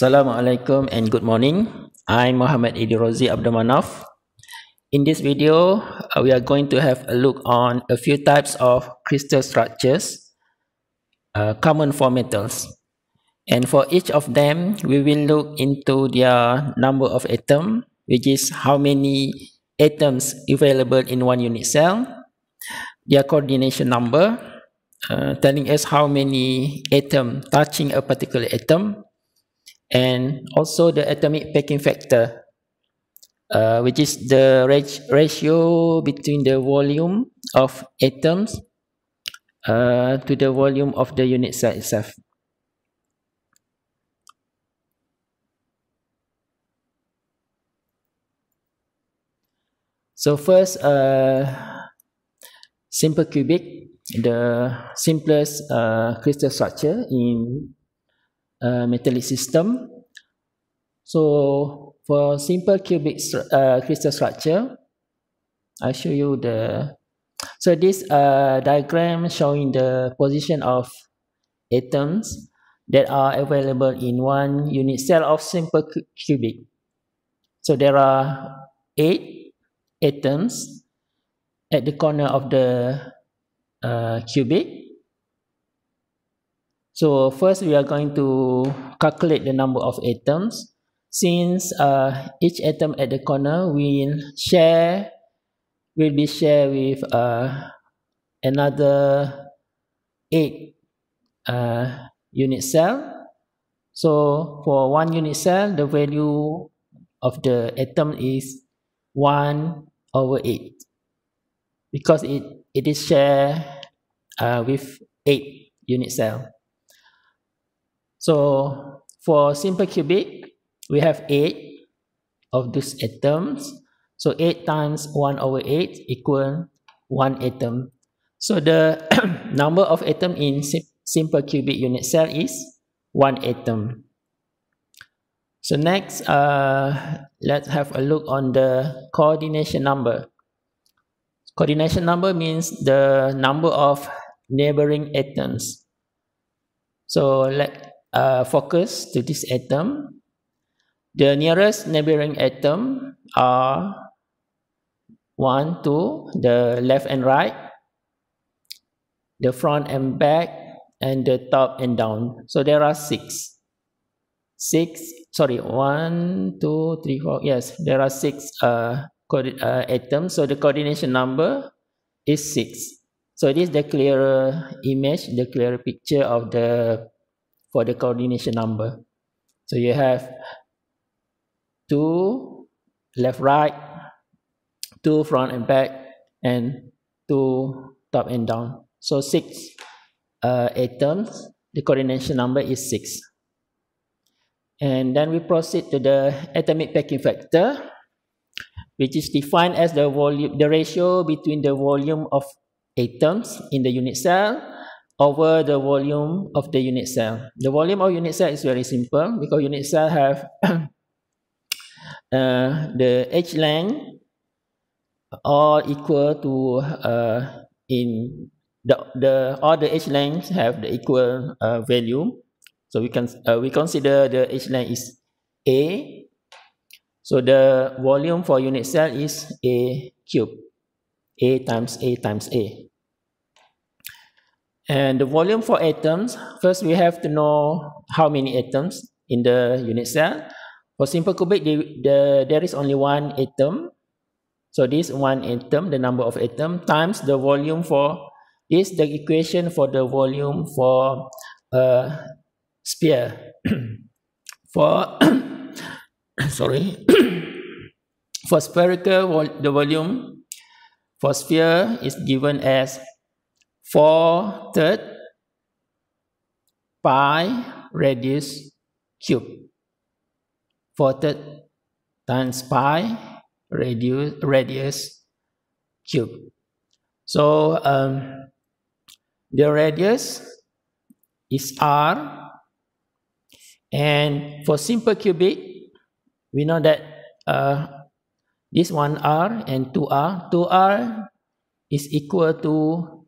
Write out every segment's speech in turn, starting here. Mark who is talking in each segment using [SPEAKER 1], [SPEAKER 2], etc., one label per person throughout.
[SPEAKER 1] Assalamualaikum and good morning. I'm Muhammad Idi Rozi Abdul Manaf. In this video, uh, we are going to have a look on a few types of crystal structures, uh, common for metals. And for each of them, we will look into their number of atoms, which is how many atoms available in one unit cell, their coordination number, uh, telling us how many atoms touching a particular atom, and also the atomic packing factor, uh, which is the ratio between the volume of atoms uh, to the volume of the unit cell itself. So first, uh, simple cubic, the simplest uh, crystal structure in uh, metallic system. So for simple cubic stru uh, crystal structure, I'll show you the... So this uh, diagram showing the position of atoms that are available in one unit cell of simple cubic. So there are eight atoms at the corner of the uh, cubic. So first we are going to calculate the number of atoms. Since uh, each atom at the corner will share will be shared with uh, another 8 uh, unit cell. So for one unit cell, the value of the atom is 1 over 8 because it, it is shared uh, with 8 unit cell. So for simple cubic, we have 8 of these atoms. So 8 times 1 over 8 equal 1 atom. So the number of atom in sim simple cubic unit cell is 1 atom. So next, uh, let's have a look on the coordination number. Coordination number means the number of neighboring atoms. So let, uh, focus to this atom. The nearest neighboring atom are 1, 2, the left and right, the front and back, and the top and down. So there are 6. 6, sorry, one, two, three, four. yes, there are 6 uh, uh, atoms. So the coordination number is 6. So this is the clearer image, the clearer picture of the for the coordination number. So you have 2 left right, 2 front and back, and 2 top and down. So 6 uh, atoms, the coordination number is 6. And then we proceed to the atomic packing factor, which is defined as the volume, the ratio between the volume of atoms in the unit cell over the volume of the unit cell. The volume of unit cell is very simple because unit cell have uh, the edge length all equal to uh, in the, the all the edge lengths have the equal uh, value. So we can uh, we consider the edge length is A. So the volume for unit cell is A cube, A times A times A. And the volume for atoms, first we have to know how many atoms in the unit cell. For simple cubic, the, the, there is only one atom. So this one atom, the number of atoms times the volume for, is the equation for the volume for uh, sphere. for, sorry, for spherical, the volume for sphere is given as for third pi radius cube. For third times pi radius radius cube. So um, the radius is r, and for simple cubic, we know that uh, this one r and two r, two r is equal to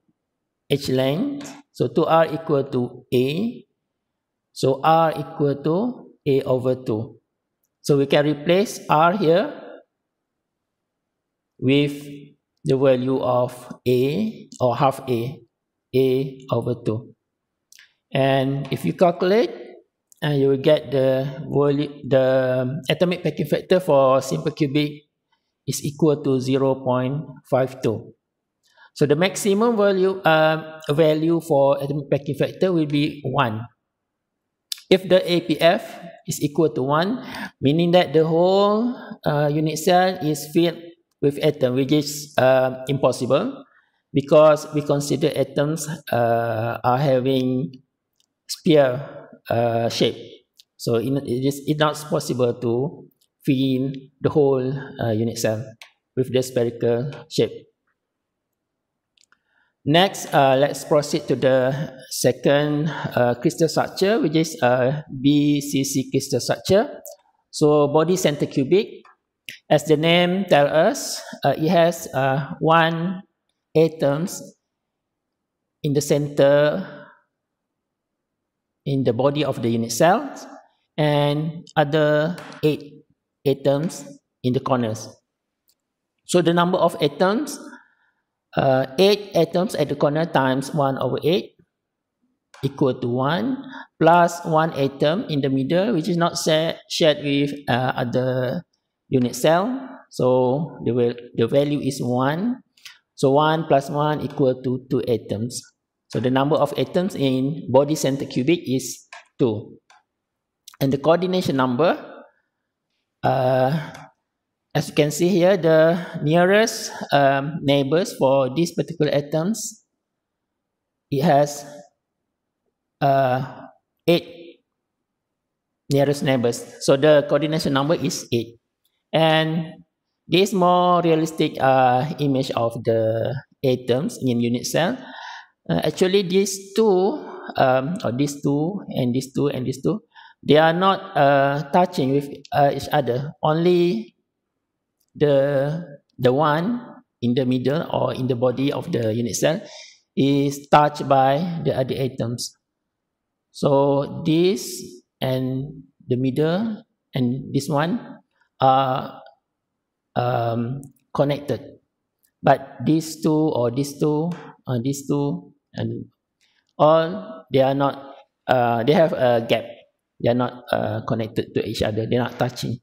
[SPEAKER 1] H length. So 2R equal to A. So R equal to A over 2. So we can replace R here with the value of A or half A, A over 2. And if you calculate, and uh, you will get the, volume, the atomic packing factor for simple cubic is equal to 0.52. So the maximum value uh, value for atomic packing factor will be 1. If the APF is equal to 1, meaning that the whole uh, unit cell is filled with atoms, which is uh, impossible because we consider atoms uh, are having sphere uh, shape. So it is it not possible to fill the whole uh, unit cell with the spherical shape. Next, uh, let's proceed to the second uh, crystal structure, which is a uh, BCC crystal structure. So body center cubic, as the name tells us, uh, it has uh, one atoms in the center in the body of the unit cells and other eight atoms in the corners. So the number of atoms uh, 8 atoms at the corner times 1 over 8 equal to 1 plus 1 atom in the middle which is not shared with uh, other unit cell so the, the value is 1 so 1 plus 1 equal to 2 atoms so the number of atoms in body center cubic is 2 and the coordination number uh, as you can see here, the nearest um, neighbors for these particular atoms, it has uh, 8 nearest neighbors. So the coordination number is 8. And this more realistic uh, image of the atoms in unit cell. Uh, actually, these two, um, or these two, and these two, and these two, they are not uh, touching with uh, each other. Only the, the one in the middle or in the body of the unit cell is touched by the other atoms. So this and the middle and this one are um, connected. But these two or these two or uh, these two and all they are not uh, they have a gap. They are not uh, connected to each other. They're not touching.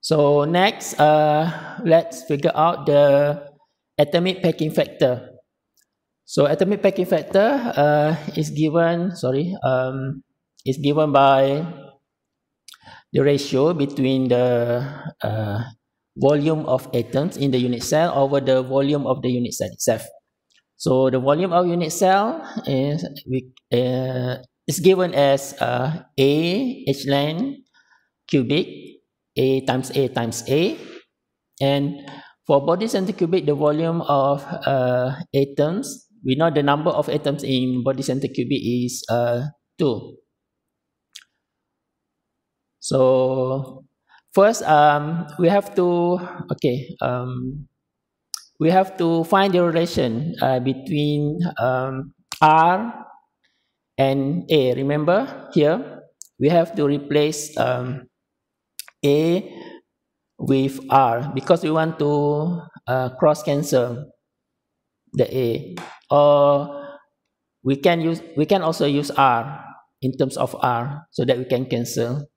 [SPEAKER 1] So next, uh, let's figure out the atomic packing factor. So atomic packing factor uh, is given, sorry, um, is given by the ratio between the uh, volume of atoms in the unit cell over the volume of the unit cell itself. So the volume of unit cell is, uh, is given as uh, A H line cubic a times A times A. And for body center cubic, the volume of uh, atoms, we know the number of atoms in body center cubic is uh, 2. So first, um, we have to, okay, um, we have to find the relation uh, between um, R and A. Remember here, we have to replace um, a with R because we want to uh, cross cancel the A or we can use we can also use R in terms of R so that we can cancel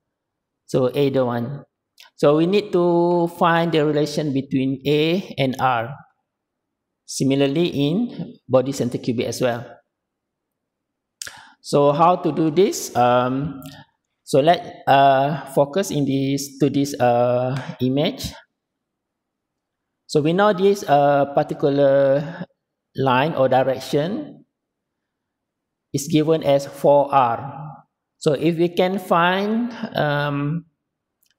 [SPEAKER 1] so A the one so we need to find the relation between A and R similarly in body center qubit as well so how to do this um, so let's uh, focus in this to this uh, image. So we know this uh, particular line or direction is given as 4R. So if we can find um,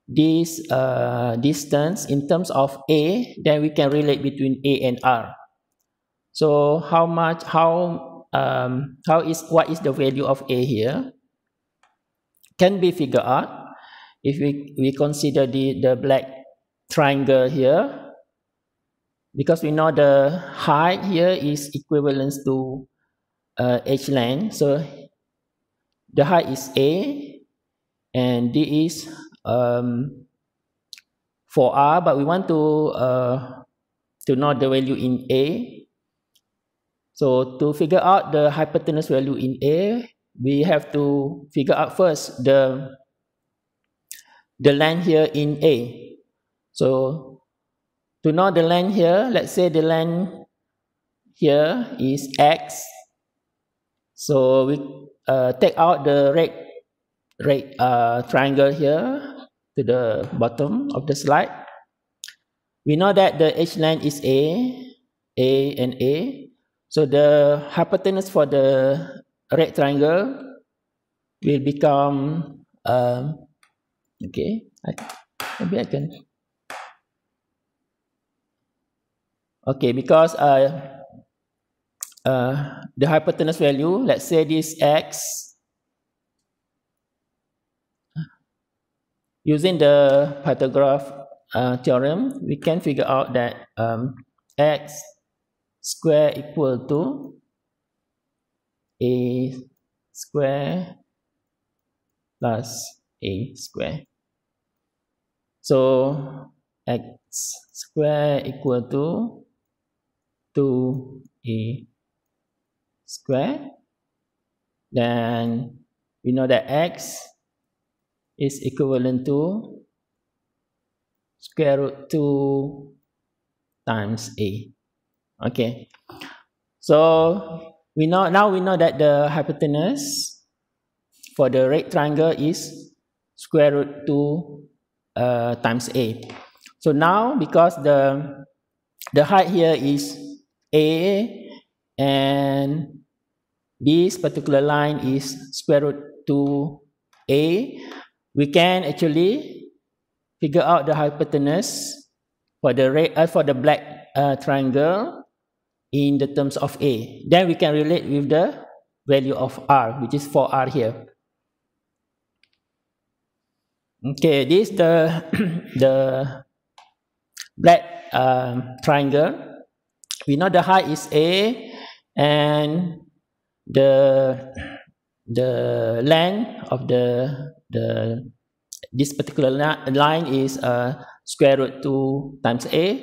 [SPEAKER 1] this uh, distance in terms of A, then we can relate between A and R. So how much, how, um, how is, what is the value of A here? can be figured out if we, we consider the, the black triangle here because we know the height here is equivalent to uh, h length so the height is a and d is um, for r but we want to uh, to know the value in a so to figure out the hypotenuse value in a we have to figure out first the the land here in A. So to know the land here, let's say the land here is X. So we uh, take out the red red uh, triangle here to the bottom of the slide. We know that the H land is A, A and A. So the hypotenuse for the triangle will become um, okay. I, maybe I can. Okay, because uh, uh, the hypotenuse value, let's say this x, using the Pythagoras uh, theorem, we can figure out that um, x square equal to a square plus a square. So x square equal to 2a square. Then we know that x is equivalent to square root 2 times a. Okay. So we know now we know that the hypotenuse for the right triangle is square root 2 uh, times a. So now because the the height here is a and this particular line is square root 2 a, we can actually figure out the hypotenuse for the red, uh, for the black uh, triangle in the terms of A. Then we can relate with the value of R, which is 4R here. Okay, this is the, the black um, triangle. We know the height is A and the the length of the the this particular line is uh, square root 2 times a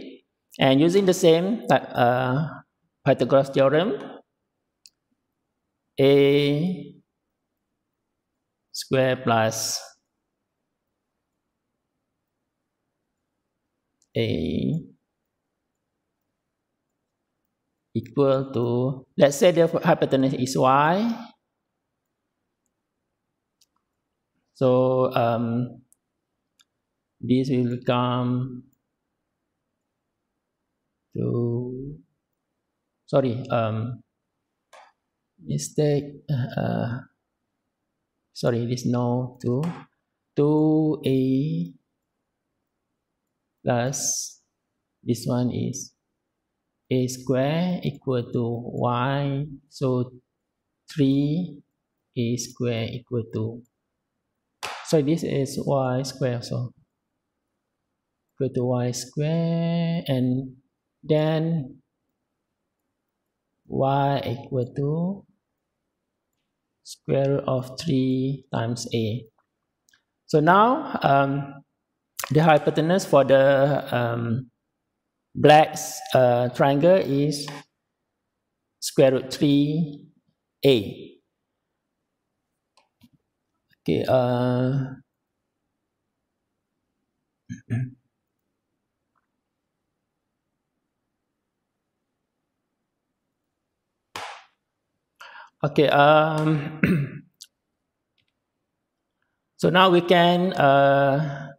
[SPEAKER 1] and using the same type, uh, Pythagoras theorem a square plus a equal to let's say the hypotenuse is y so um, this will come to sorry, um, mistake, uh, uh sorry, it is now 2, 2a plus this one is a square equal to y, so 3 a square equal to, so this is y square, so equal to y square, and then y equal to square root of 3 times a. So now um, the hypotenuse for the um, black uh, triangle is square root 3 a. Okay, uh, Okay, um, so now we can uh,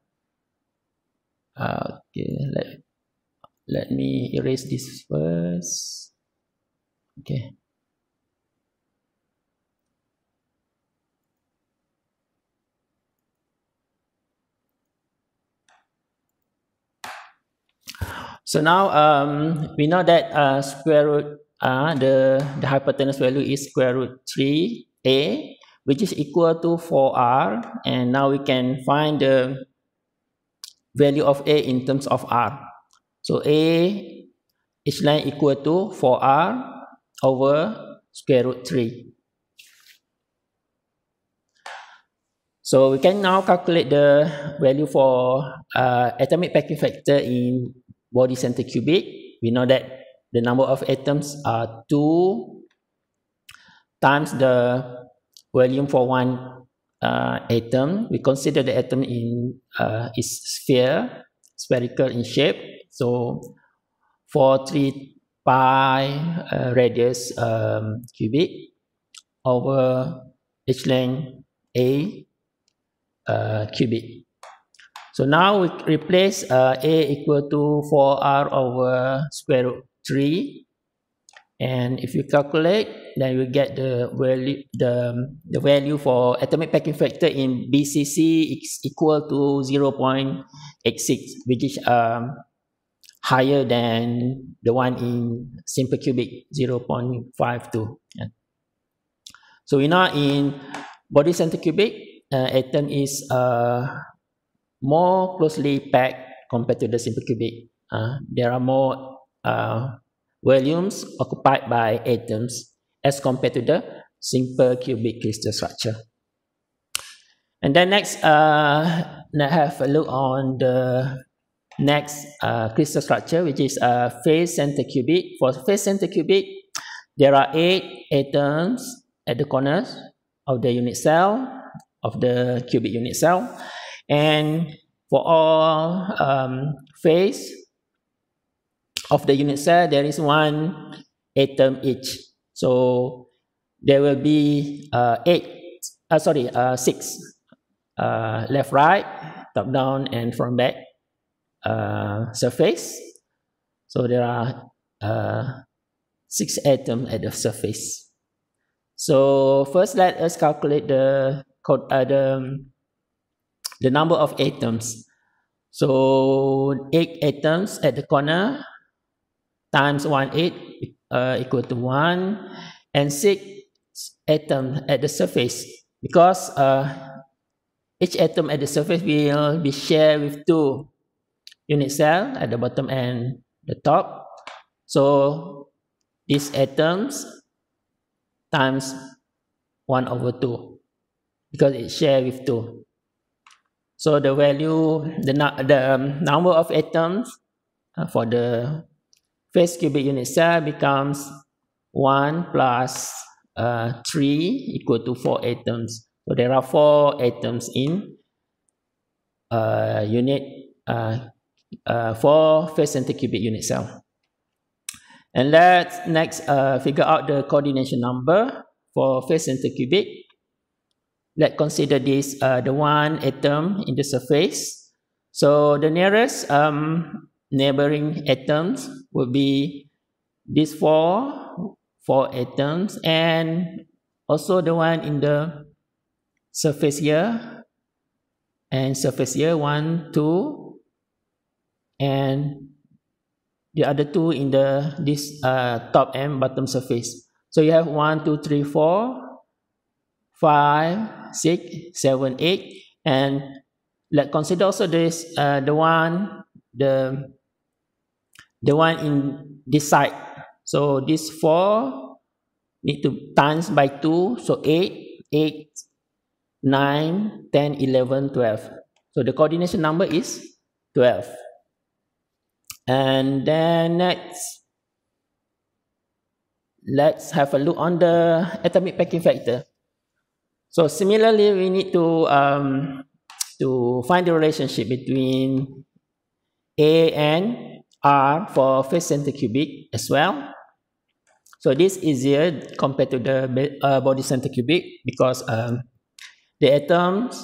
[SPEAKER 1] uh, okay, let, let me erase this first. Okay. So now um, we know that uh, square root uh, the, the hypotenuse value is square root 3a, which is equal to 4r. And now we can find the value of a in terms of r. So a is line equal to 4r over square root 3. So we can now calculate the value for uh, atomic packing factor in body center cubic. We know that the number of atoms are 2 times the volume for one uh, atom. We consider the atom in uh, its sphere, spherical in shape. So 4, 3 pi uh, radius um, cubic over h length a uh, cubic. So now we replace uh, a equal to 4r over square root 3 and if you calculate then you get the value the, the value for atomic packing factor in BCC is equal to 0.86 which is um, higher than the one in simple cubic 0.52 yeah. so we know in body center cubic uh, atom is uh, more closely packed compared to the simple cubic uh, there are more uh, volumes occupied by atoms as compared to the simple cubic crystal structure. And then next, uh, have a look on the next uh, crystal structure, which is a uh, face phase center cubic. For phase center cubic, there are eight atoms at the corners of the unit cell, of the cubic unit cell. And for all um, phase, of the unit cell, there is one atom each. So there will be uh, eight, uh, sorry, uh, six, uh, left, right, top down, and front back uh, surface. So there are uh, six atoms at the surface. So first, let us calculate the code, uh, the, the number of atoms. So eight atoms at the corner times 1 8 uh, equal to 1 and 6 atom at the surface because uh, each atom at the surface will be shared with two unit cell at the bottom and the top so these atoms times 1 over 2 because it shared with 2 so the value the, the um, number of atoms uh, for the First cubic unit cell becomes 1 plus, uh, 3 equal to 4 atoms. So there are 4 atoms in uh, unit, uh, uh, 4 first center cubic unit cell. And let's next uh, figure out the coordination number for face center cubic. Let's consider this uh, the one atom in the surface. So the nearest um, neighboring atoms will be these four, four atoms, and also the one in the surface here, and surface here, one, two, and the other two in the this uh, top and bottom surface. So you have one, two, three, four, five, six, seven, eight, and let consider also this uh, the one the the one in this side. So this 4 need to times by 2. So eight, eight, nine, ten, eleven, twelve. 10, 11, 12. So the coordination number is 12. And then next, let's have a look on the atomic packing factor. So similarly, we need to um, to find the relationship between A and R for face center cubic as well. So this is easier compared to the uh, body center cubic because um, the atoms,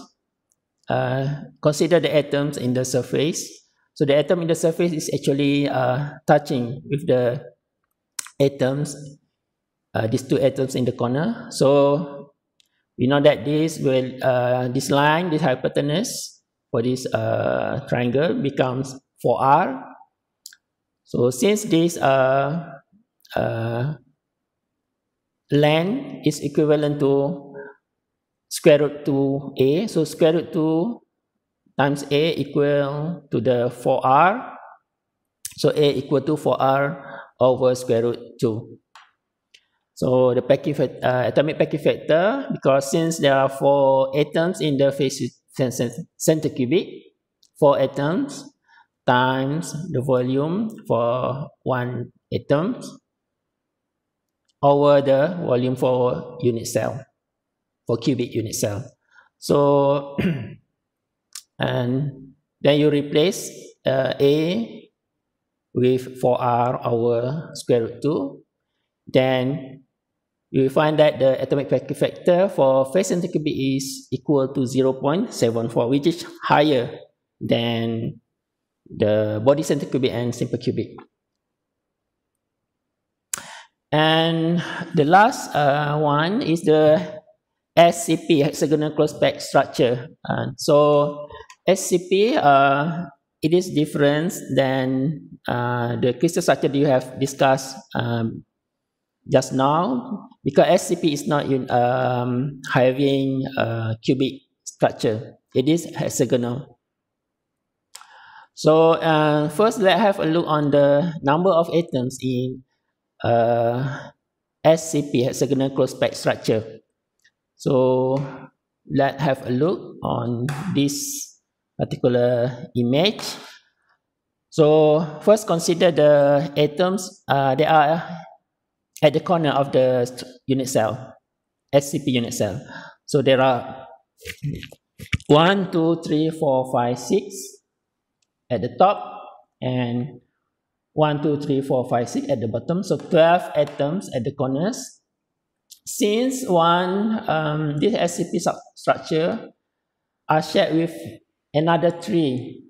[SPEAKER 1] uh, consider the atoms in the surface. So the atom in the surface is actually uh, touching with the atoms, uh, these two atoms in the corner. So we know that this will, uh, this line, this hypotenuse for this uh, triangle becomes 4R so since this uh, uh, land is equivalent to square root 2a, so square root 2 times a equal to the 4r. So a equal to 4r over square root 2. So the packing uh, atomic packing factor, because since there are four atoms in the face center cubic, four atoms, times the volume for one atom over the volume for unit cell, for cubic unit cell. So, and then you replace uh, A with 4R over square root 2. Then you find that the atomic factor for phase entropy is equal to 0 0.74, which is higher than the body center cubic and simple cubic. And the last uh, one is the SCP, hexagonal closed pack structure. Uh, so SCP, uh, it is different than uh, the crystal structure you have discussed um, just now because SCP is not um, having a cubic structure. It is hexagonal. So uh, first, let's have a look on the number of atoms in uh, SCP hexagonal closed pack structure. So let's have a look on this particular image. So first, consider the atoms uh, are at the corner of the unit cell, SCP unit cell. So there are 1, 2, 3, 4, 5, 6, at the top and 1, 2, 3, 4, 5, 6 at the bottom. So 12 atoms at the corners. Since one, um, this SCP structure are shared with another three.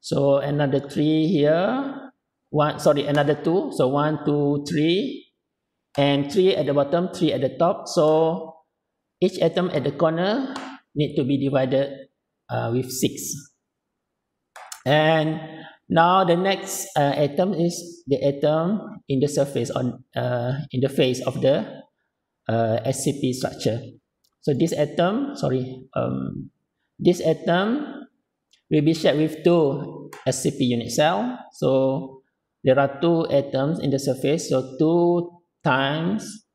[SPEAKER 1] So another three here, one sorry, another two. So one, two, three, and three at the bottom, three at the top. So each atom at the corner need to be divided uh, with six. And now the next uh, atom is the atom in the surface on uh, in the face of the uh, SCP structure. So this atom, sorry, um, this atom will be shared with two SCP unit cell. So there are two atoms in the surface. So two times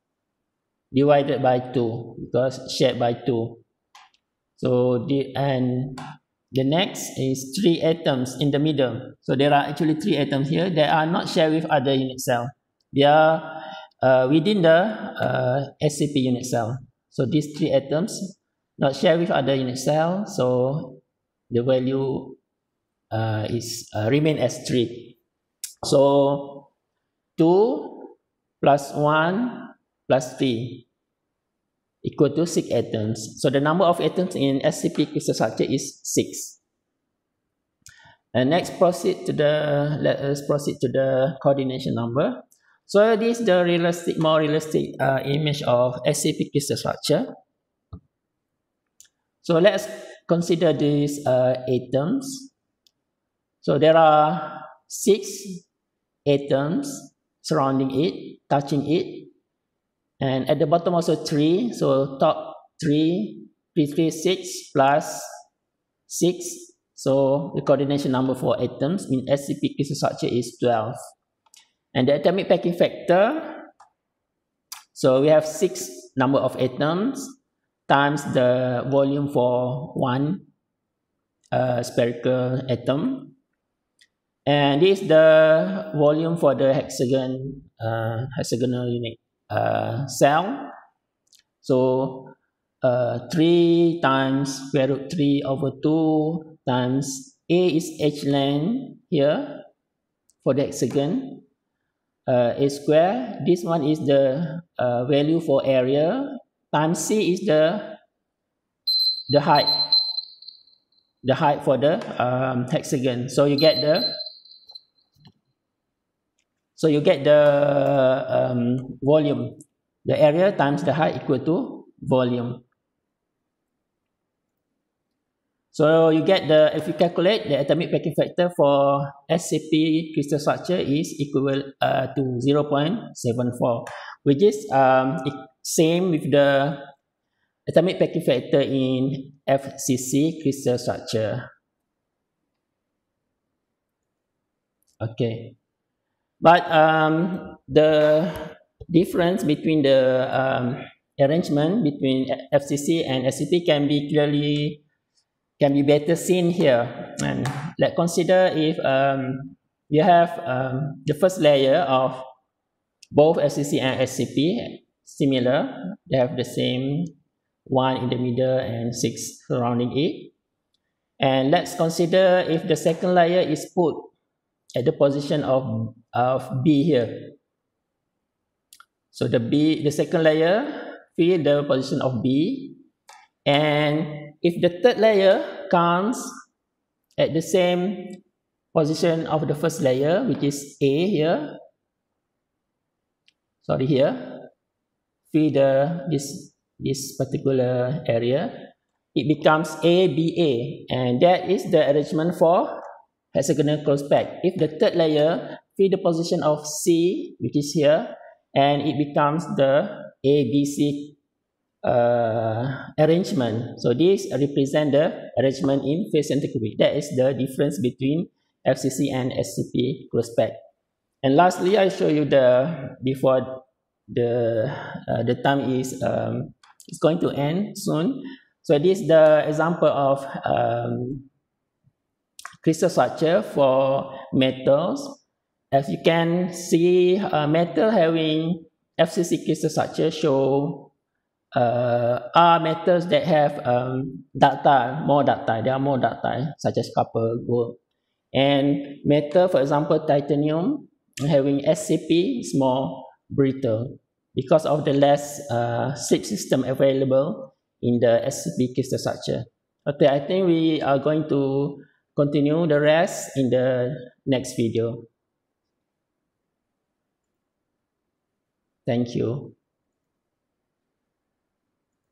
[SPEAKER 1] divided by two because shared by two. So the and The next is three atoms in the middle. So there are actually three atoms here that are not shared with other unit cell. They are uh, within the uh, SCP unit cell. So these three atoms not shared with other unit cell. So the value uh, is uh, remain as three. So two plus one plus three equal to 6 atoms. So the number of atoms in SCP crystal structure is 6. And next proceed to the, let us proceed to the coordination number. So this is the realistic, more realistic uh, image of SCP crystal structure. So let's consider these uh, atoms. So there are six atoms surrounding it, touching it, and at the bottom also 3, so top three, three three 6 plus 6. So the coordination number for atoms in SCP crystal structure is 12. And the atomic packing factor, so we have 6 number of atoms times the volume for one uh, spherical atom. And this is the volume for the hexagon, uh, hexagonal unit uh, cell. So uh, 3 times square root 3 over 2 times A is H length here for the hexagon. Uh, A square, this one is the uh, value for area times C is the the height the height for the um, hexagon. So you get the so you get the um, volume. The area times the height equal to volume. So you get the, if you calculate the atomic packing factor for SCP crystal structure is equal uh, to 0 0.74, which is um, same with the atomic packing factor in FCC crystal structure. Okay. But um, the difference between the um, arrangement between FCC and SCP can be clearly can be better seen here. And let's consider if um, you have um, the first layer of both FCC and SCP similar. They have the same one in the middle and six surrounding it. And let's consider if the second layer is put at the position of, of B here. So the B, the second layer fill the position of B. And if the third layer comes at the same position of the first layer, which is A here, sorry here, fill the, this, this particular area, it becomes ABA and that is the arrangement for hexagonal close pack. If the third layer fit the position of C, which is here, and it becomes the ABC uh, arrangement. So this represent the arrangement in phase center cubic. That is the difference between FCC and SCP close pack. And lastly, I show you the before the uh, the time is um, is going to end soon. So this is the example of um, crystal structure for metals. As you can see, uh, metal having FCC crystal structure show uh, are metals that have um, data, more data. There are more data, such as copper, gold. And metal, for example, titanium, having SCP is more brittle because of the less uh, slip system available in the SCP crystal structure. Okay, I think we are going to continue the rest in the next video. Thank you.